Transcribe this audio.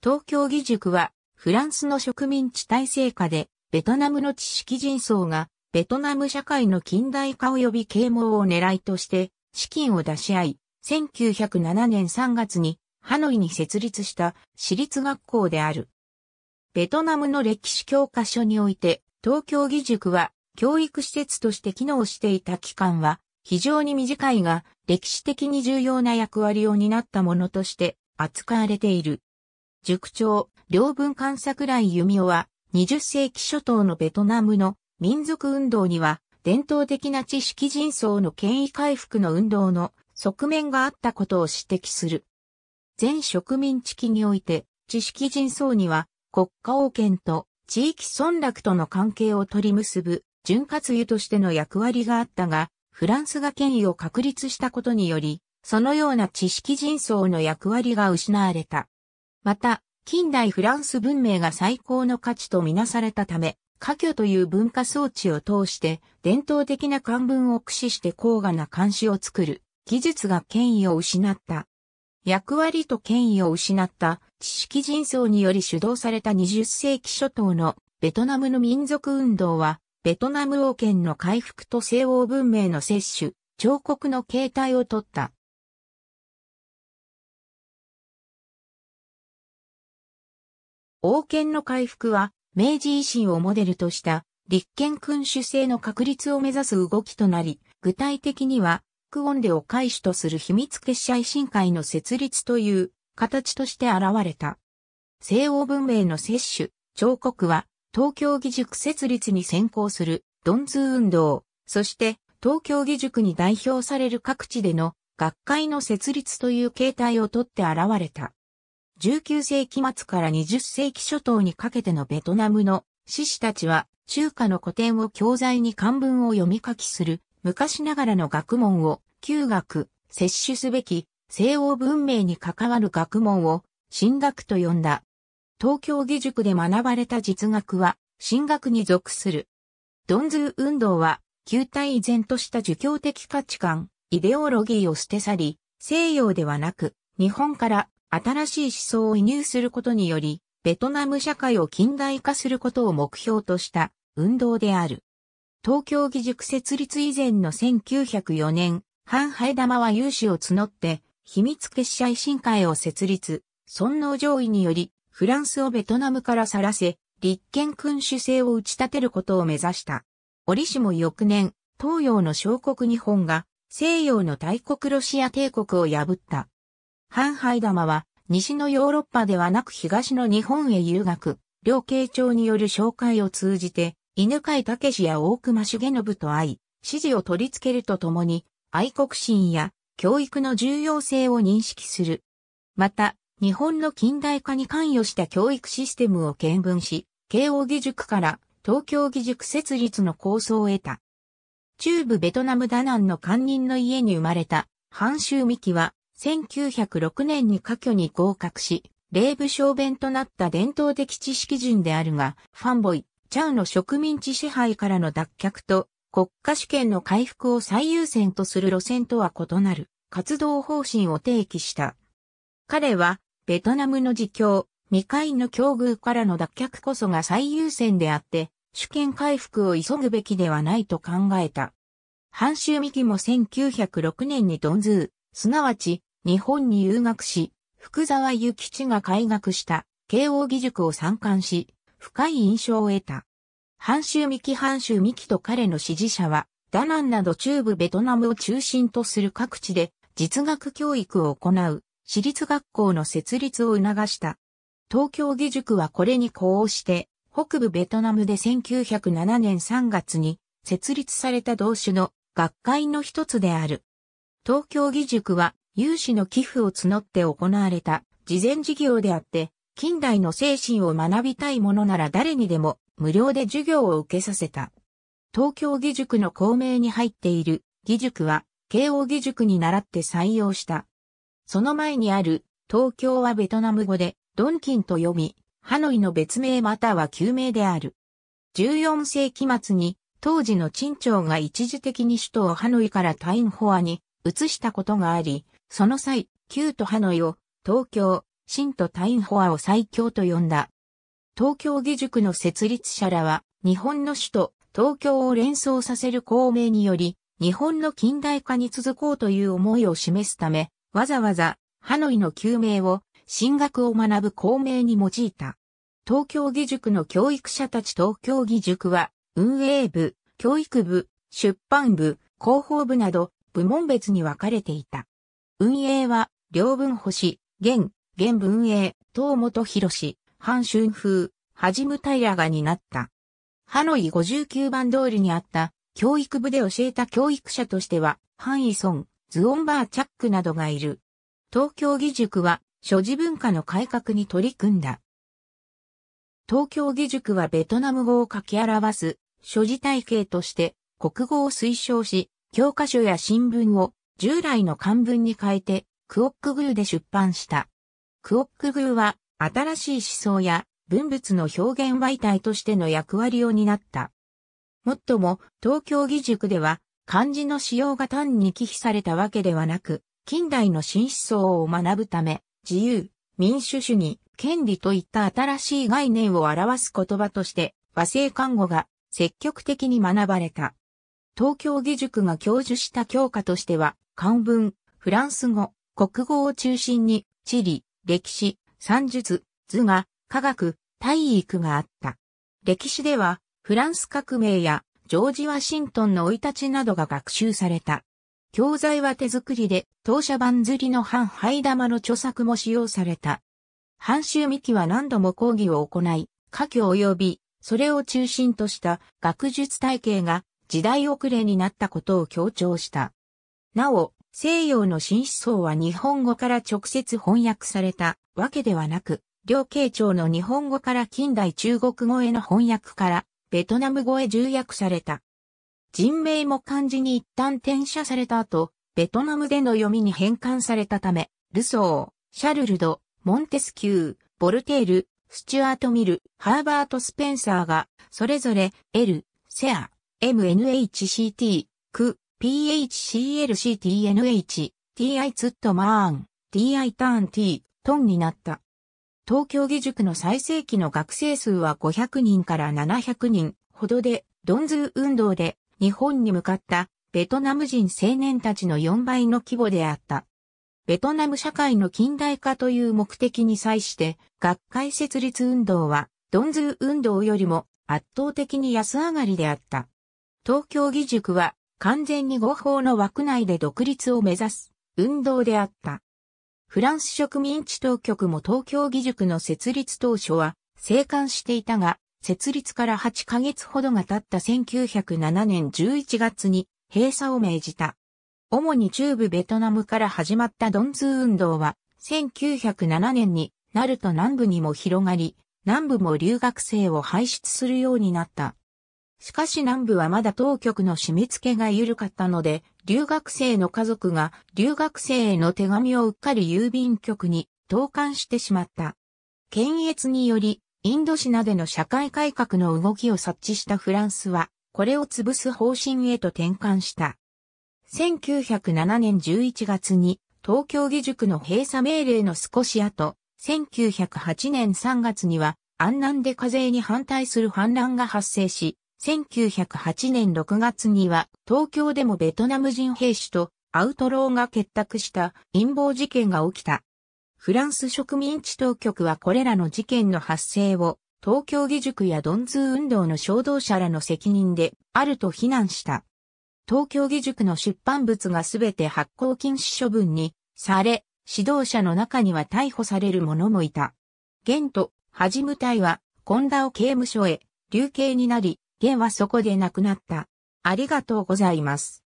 東京義塾は、フランスの植民地体制下で、ベトナムの知識人層が、ベトナム社会の近代化及び啓蒙を狙いとして、資金を出し合い、1907年3月に、ハノイに設立した私立学校である。ベトナムの歴史教科書において、東京義塾は、教育施設として機能していた期間は、非常に短いが、歴史的に重要な役割を担ったものとして、扱われている。塾長、両文官桜井弓夫は、20世紀初頭のベトナムの民族運動には、伝統的な知識人層の権威回復の運動の側面があったことを指摘する。全植民地期において、知識人層には、国家王権と地域村落との関係を取り結ぶ、潤滑油としての役割があったが、フランスが権威を確立したことにより、そのような知識人層の役割が失われた。また、近代フランス文明が最高の価値とみなされたため、家挙という文化装置を通して伝統的な漢文を駆使して高雅な漢詩を作る技術が権威を失った。役割と権威を失った知識人層により主導された20世紀初頭のベトナムの民族運動はベトナム王権の回復と西欧文明の摂取、彫刻の形態をとった。王権の回復は、明治維新をモデルとした立憲君主制の確立を目指す動きとなり、具体的には、クオンデを開始とする秘密結社維新会の設立という形として現れた。西欧文明の摂取、彫刻は、東京義塾設立に先行する、ドンズ運動、そして、東京義塾に代表される各地での、学会の設立という形態をとって現れた。19世紀末から20世紀初頭にかけてのベトナムの志士たちは中華の古典を教材に漢文を読み書きする昔ながらの学問を旧学、摂取すべき西欧文明に関わる学問を神学と呼んだ。東京義塾で学ばれた実学は神学に属する。ドンズー運動は旧体依然とした儒教的価値観、イデオロギーを捨て去り、西洋ではなく日本から新しい思想を移入することにより、ベトナム社会を近代化することを目標とした運動である。東京義塾設立以前の1904年、ハン・ハエ玉は有志を募って、秘密結社維新会を設立、尊皇上位により、フランスをベトナムから去らせ、立憲君主制を打ち立てることを目指した。折しも翌年、東洋の小国日本が西洋の大国ロシア帝国を破った。ハンハイ玉は、西のヨーロッパではなく東の日本へ留学、両慶長による紹介を通じて、犬飼武や大隈重信と会い、支持を取り付けるとともに、愛国心や教育の重要性を認識する。また、日本の近代化に関与した教育システムを見聞し、慶応義塾から東京義塾設立の構想を得た。中部ベトナムダナンの官人の家に生まれた、ハンシューミキは、1906年に科挙に合格し、霊部小弁となった伝統的知識人であるが、ファンボイ、チャウの植民地支配からの脱却と、国家主権の回復を最優先とする路線とは異なる活動方針を提起した。彼は、ベトナムの自教、未開の境遇からの脱却こそが最優先であって、主権回復を急ぐべきではないと考えた。半州幹も1906年にドンズー、すなわち日本に留学し、福沢諭吉が開学した慶応義塾を参観し、深い印象を得た。半州三木半州三木と彼の支持者は、ダナンなど中部ベトナムを中心とする各地で実学教育を行う私立学校の設立を促した。東京義塾はこれに呼応して、北部ベトナムで1907年3月に設立された同種の学会の一つである。東京義塾は有志の寄付を募って行われた慈善事業であって、近代の精神を学びたいものなら誰にでも無料で授業を受けさせた。東京義塾の校名に入っている義塾は慶応義塾に習って採用した。その前にある東京はベトナム語でドンキンと読み、ハノイの別名または旧名である。14世紀末に当時の陳朝が一時的に首都をハノイからタインホアに移したことがあり、その際、旧都ハノイを東京、新都タインホアを最強と呼んだ。東京義塾の設立者らは、日本の首都、東京を連想させる公明により、日本の近代化に続こうという思いを示すため、わざわざ、ハノイの旧名を、進学を学ぶ公明に用いた。東京義塾の教育者たち東京義塾は、運営部、教育部、出版部、広報部など、部門別に分かれていた。運営は、両文星、現、現文営、東本博士、半春風、はじむ平がになった。ハノイ59番通りにあった、教育部で教えた教育者としては、ハンイソン、ズオンバーチャックなどがいる。東京義塾は、諸事文化の改革に取り組んだ。東京義塾はベトナム語を書き表す、諸事体系として、国語を推奨し、教科書や新聞を従来の漢文に変えて、クオックグーで出版した。クオックグーは、新しい思想や文物の表現媒体としての役割を担った。もっとも、東京義塾では、漢字の使用が単に忌避されたわけではなく、近代の新思想を学ぶため、自由、民主主義、権利といった新しい概念を表す言葉として、和製看護が積極的に学ばれた。東京義塾が教授した教科としては、漢文、フランス語、国語を中心に、地理、歴史、算術、図画、科学、体育があった。歴史では、フランス革命や、ジョージ・ワシントンの生い立ちなどが学習された。教材は手作りで、当社版釣りの半灰玉の著作も使用された。半周幹は何度も講義を行い、科挙及び、それを中心とした学術体系が時代遅れになったことを強調した。なお、西洋の新思想は日本語から直接翻訳されたわけではなく、両慶長の日本語から近代中国語への翻訳からベトナム語へ重訳された。人名も漢字に一旦転写された後、ベトナムでの読みに変換されたため、ルソー、シャルルド、モンテスキュー、ボルテール、スチュアート・ミル、ハーバート・スペンサーが、それぞれ、L、セア、MNHCT、ク、PHCLCTNH、TI ツットマーン、TI ターン T、トンになった。東京義塾の最盛期の学生数は500人から700人ほどで、ドンズー運動で日本に向かったベトナム人青年たちの4倍の規模であった。ベトナム社会の近代化という目的に際して、学会設立運動は、ドンズー運動よりも圧倒的に安上がりであった。東京義塾は完全に合法の枠内で独立を目指す運動であった。フランス植民地当局も東京義塾の設立当初は生還していたが、設立から8ヶ月ほどが経った1907年11月に閉鎖を命じた。主に中部ベトナムから始まったドンズー運動は、1907年になると南部にも広がり、南部も留学生を輩出するようになった。しかし南部はまだ当局の締め付けが緩かったので、留学生の家族が留学生への手紙をうっかり郵便局に投函してしまった。検閲により、インドシナでの社会改革の動きを察知したフランスは、これを潰す方針へと転換した。1907年11月に東京義塾の閉鎖命令の少し後、1908年3月には安南で課税に反対する反乱が発生し、1908年6月には東京でもベトナム人兵士とアウトローが結託した陰謀事件が起きた。フランス植民地当局はこれらの事件の発生を東京義塾やドンズー運動の衝動者らの責任であると非難した。東京義塾の出版物がすべて発行禁止処分にされ、指導者の中には逮捕される者もいた。元と、はじむ隊は、コンダを刑務所へ、流刑になり、源はそこで亡くなった。ありがとうございます。